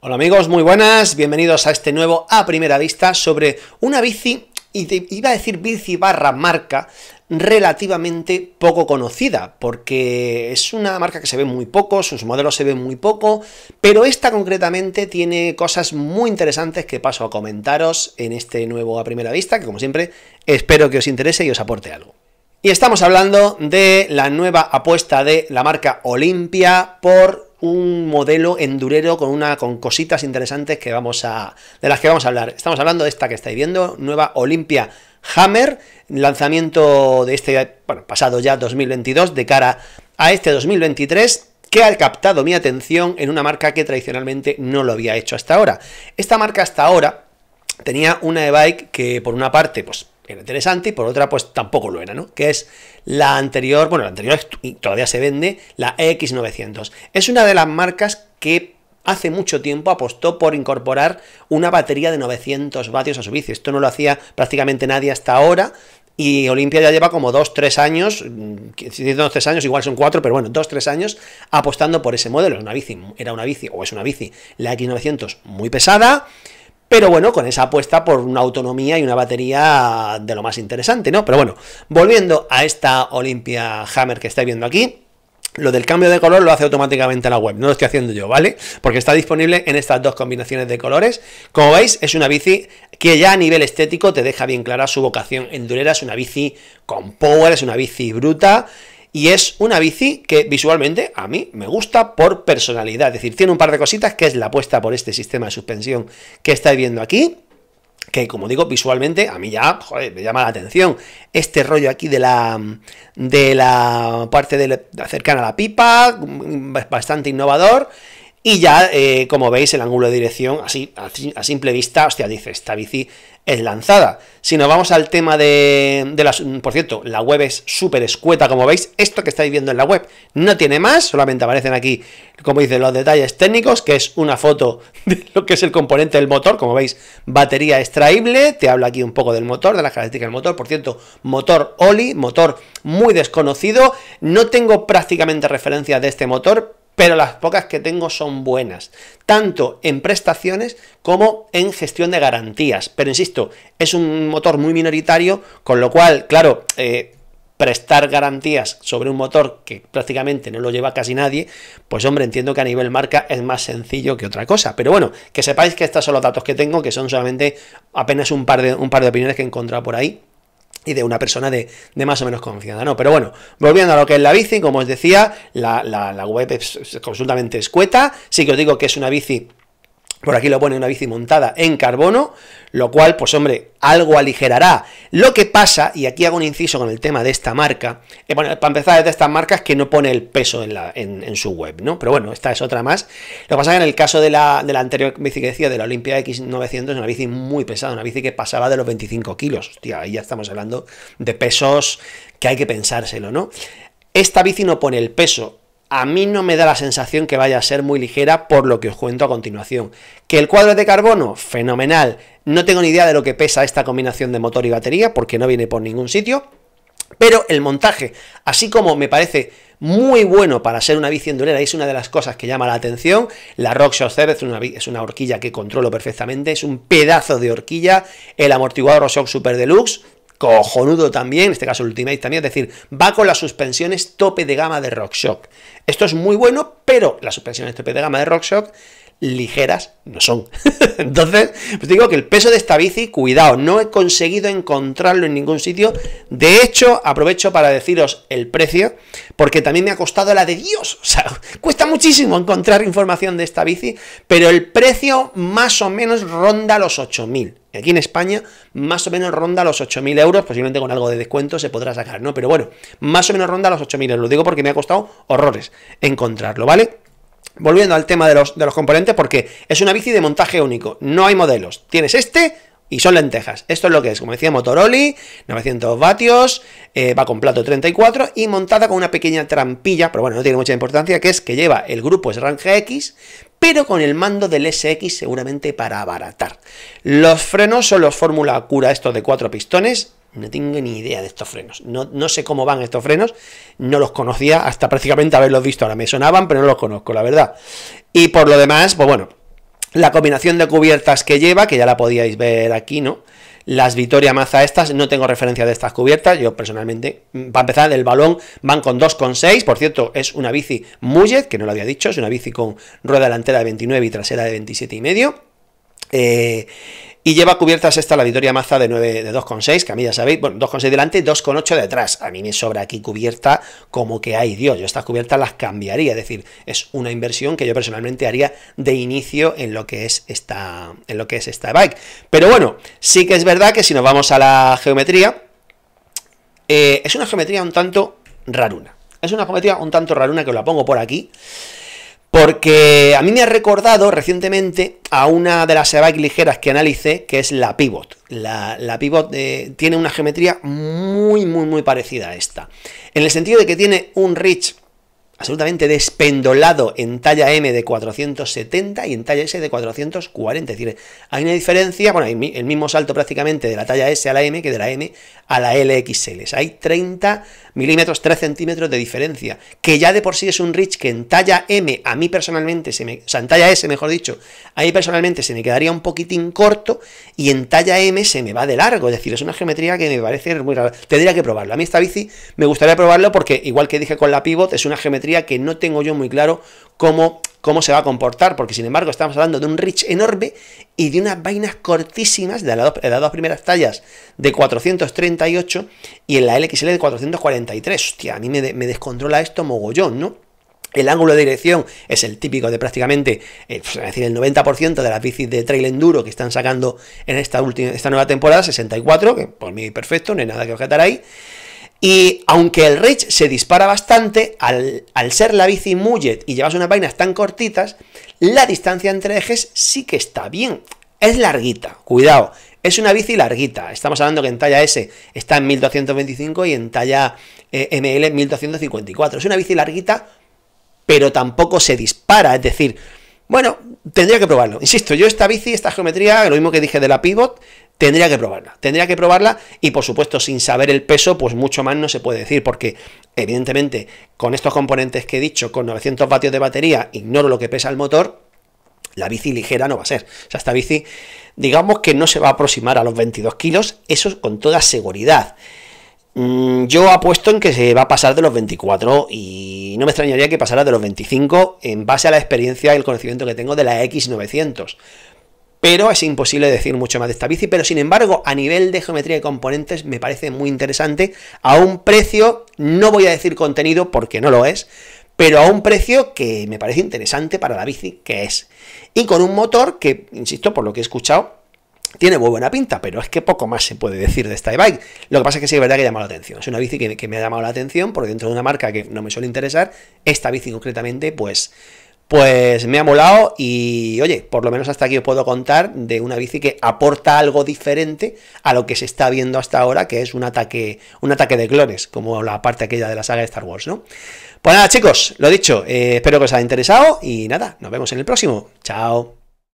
Hola amigos, muy buenas, bienvenidos a este nuevo A Primera Vista sobre una bici, y iba a decir bici barra marca, relativamente poco conocida, porque es una marca que se ve muy poco, sus modelos se ven muy poco, pero esta concretamente tiene cosas muy interesantes que paso a comentaros en este nuevo A Primera Vista, que como siempre espero que os interese y os aporte algo. Y estamos hablando de la nueva apuesta de la marca Olimpia por un modelo endurero con una con cositas interesantes que vamos a de las que vamos a hablar. Estamos hablando de esta que estáis viendo, nueva Olympia Hammer, lanzamiento de este bueno, pasado ya 2022 de cara a este 2023 que ha captado mi atención en una marca que tradicionalmente no lo había hecho hasta ahora. Esta marca hasta ahora tenía una e-bike que por una parte pues era interesante y por otra pues tampoco lo era, ¿no? Que es la anterior, bueno, la anterior todavía se vende, la X900. Es una de las marcas que hace mucho tiempo apostó por incorporar una batería de 900 vatios a su bici. Esto no lo hacía prácticamente nadie hasta ahora. Y Olimpia ya lleva como 2-3 años, 2-3 mm, años, igual son 4, pero bueno, 2-3 años apostando por ese modelo. Es una bici, era una bici, o es una bici, la X900 muy pesada, pero bueno, con esa apuesta por una autonomía y una batería de lo más interesante, ¿no? Pero bueno, volviendo a esta Olympia Hammer que estáis viendo aquí, lo del cambio de color lo hace automáticamente la web, no lo estoy haciendo yo, ¿vale? Porque está disponible en estas dos combinaciones de colores. Como veis, es una bici que ya a nivel estético te deja bien clara su vocación endurera, es una bici con power, es una bici bruta y es una bici que visualmente a mí me gusta por personalidad. Es decir, tiene un par de cositas que es la apuesta por este sistema de suspensión que estáis viendo aquí que como digo, visualmente a mí ya, me llama la atención. Este rollo aquí de la de la parte cercana a la pipa, mm, mm, bastante innovador y ya, eh, como veis, el ángulo de dirección, así a simple vista, hostia, dice, esta bici es lanzada. Si nos vamos al tema de, de las... Por cierto, la web es súper escueta, como veis. Esto que estáis viendo en la web no tiene más, solamente aparecen aquí, como dice, los detalles técnicos, que es una foto de lo que es el componente del motor, como veis, batería extraíble, te habla aquí un poco del motor, de las características del motor, por cierto, motor Oli, motor muy desconocido, no tengo prácticamente referencia de este motor, pero las pocas que tengo son buenas, tanto en prestaciones como en gestión de garantías. Pero insisto, es un motor muy minoritario, con lo cual, claro, eh, prestar garantías sobre un motor que prácticamente no lo lleva casi nadie, pues hombre, entiendo que a nivel marca es más sencillo que otra cosa. Pero bueno, que sepáis que estos son los datos que tengo, que son solamente apenas un par de, un par de opiniones que he encontrado por ahí y de una persona de, más o menos confianza, ¿no? Pero bueno, volviendo a lo que es la bici, como os decía, la, la web es absolutamente escueta, sí que os digo que es una bici por aquí lo pone una bici montada en carbono, lo cual, pues hombre, algo aligerará. Lo que pasa, y aquí hago un inciso con el tema de esta marca, eh, bueno, para empezar es de estas marcas que no pone el peso en, su web, ¿no? Pero bueno, esta es otra más. Lo que pasa es que en el caso de la, anterior bici que decía, de la Olimpia X900, es una bici muy pesada, una bici que pasaba de los 25 kilos. Hostia, ahí ya estamos hablando de pesos que hay que pensárselo, ¿no? Esta bici no pone el peso, a mí no me da la sensación que vaya a ser muy ligera por lo que os cuento a continuación. Que el cuadro es de carbono, fenomenal. No tengo ni idea de lo que pesa esta combinación de motor y batería porque no viene por ningún sitio. Pero el montaje, así como me parece muy bueno para ser una bici endurera, es una de las cosas que llama la atención. La RockShox Zero es una, es una horquilla que controlo perfectamente, es un pedazo de horquilla. El amortiguador RockShox Super Deluxe cojonudo también, en este caso Ultimate también, es decir, va con las suspensiones tope de gama de RockShox. Esto es muy bueno, pero las suspensiones tope de gama de RockShox ligeras no son. Entonces, pues digo que el peso de esta bici, cuidado, no he conseguido encontrarlo en ningún sitio. De hecho, aprovecho para deciros el precio, porque también me ha costado la de Dios. O sea, cuesta muchísimo encontrar información de esta bici, pero el precio más o menos ronda los 8.000. Aquí en España, más o menos ronda los 8.000 euros, posiblemente con algo de descuento se podrá sacar, ¿no? Pero bueno, más o menos ronda los 8.000 Lo digo porque me ha costado horrores encontrarlo, ¿vale? Volviendo al tema de los, de los componentes, porque es una bici de montaje único, no hay modelos. Tienes este y son lentejas. Esto es lo que es, como decía Motoroli, 900 vatios, eh, va con plato 34 y montada con una pequeña trampilla, pero bueno, no tiene mucha importancia, que es que lleva el grupo SRAM X, pero con el mando del SX seguramente para abaratar. Los frenos son los Fórmula Cura estos de cuatro pistones, no tengo ni idea de estos frenos. No, sé cómo van estos frenos. No los conocía hasta prácticamente haberlos visto. Ahora me sonaban, pero no los conozco, la verdad. Y por lo demás, pues bueno, la combinación de cubiertas que lleva, que ya la podíais ver aquí, ¿no? Las Vitoria Maza estas, no tengo referencia de estas cubiertas, yo personalmente, mm, para empezar, el balón van con 2,6, por cierto, es una bici Mullet, que no lo había dicho, es una bici con rueda delantera de 29 y trasera de 27,5 eh, y lleva cubiertas esta la Vitoria maza de, 9, de 2,6, que a mí ya sabéis, bueno, 2,6 delante, 2,8 detrás. A mí me sobra aquí cubierta como que hay Dios. Yo estas cubiertas las cambiaría, es decir, es una inversión que yo personalmente haría de inicio en lo que es esta, en lo que es esta bike. Pero bueno, sí que es verdad que si nos vamos a la geometría, eh, es una geometría un tanto raruna. Es una geometría un tanto raruna que os la pongo por aquí. Porque a mí me ha recordado recientemente a una de las e ligeras que analicé, que es la Pivot. La, Pivot eh, tiene una geometría muy, muy, muy parecida a esta. En el sentido de que tiene un reach absolutamente despendolado en talla M de 470 y en talla S de 440. Es decir, hay una diferencia, bueno, hay el mismo salto prácticamente de la talla S a la M que de la M a la LXL. hay 30 milímetros, 3 centímetros de diferencia, que ya de por sí es un Rich que en talla M, a mí personalmente, se me, o sea, en talla S, mejor dicho, a mí personalmente se me quedaría un poquitín corto y en talla M se me va de largo, es decir, es una geometría que me parece muy rara, tendría que probarlo. A mí esta bici me gustaría probarlo porque, igual que dije con la pivot, es una geometría que no tengo yo muy claro cómo, se va a comportar, porque sin embargo estamos hablando de un reach enorme y de unas vainas cortísimas de las dos, primeras tallas de 438 y en la LXL de 443. Hostia, a mí me, descontrola esto mogollón, ¿no? El ángulo de dirección es el típico de prácticamente, eh, pues, decir, el 90% de las bicis de trail enduro que están sacando en esta, última, esta nueva temporada, 64, que por mí perfecto, no hay nada que objetar ahí. Y aunque el reach se dispara bastante, al, ser la bici mullet y llevas unas vainas tan cortitas, la distancia entre ejes sí que está bien. Es larguita, cuidado, es una bici larguita. Estamos hablando que en talla S está en 1225 y en talla eh, ML 1254. Es una bici larguita, pero tampoco se dispara. Es decir, bueno, tendría que probarlo. Insisto, yo esta bici, esta geometría, lo mismo que dije de la pivot, Tendría que probarla, tendría que probarla y por supuesto sin saber el peso pues mucho más no se puede decir porque evidentemente con estos componentes que he dicho, con 900 vatios de batería, ignoro lo que pesa el motor, la bici ligera no va a ser. O sea, esta bici digamos que no se va a aproximar a los 22 kilos, eso con toda seguridad. Mm, yo apuesto en que se va a pasar de los 24 y no me extrañaría que pasara de los 25 en base a la experiencia y el conocimiento que tengo de la X900 pero es imposible decir mucho más de esta bici, pero sin embargo a nivel de geometría de componentes me parece muy interesante a un precio, no voy a decir contenido porque no lo es, pero a un precio que me parece interesante para la bici que es. Y con un motor que, insisto, por lo que he escuchado, tiene muy buena pinta, pero es que poco más se puede decir de esta e-bike. Lo que pasa es que sí es verdad que llama la atención. Es una bici que, que me ha llamado la atención porque dentro de una marca que no me suele interesar, esta bici concretamente, pues pues me ha molado y oye, por lo menos hasta aquí os puedo contar de una bici que aporta algo diferente a lo que se está viendo hasta ahora, que es un ataque, un ataque de clones, como la parte aquella de la saga de Star Wars, ¿no? Pues nada, chicos, lo dicho, eh, espero que os haya interesado y nada, nos vemos en el próximo. Chao.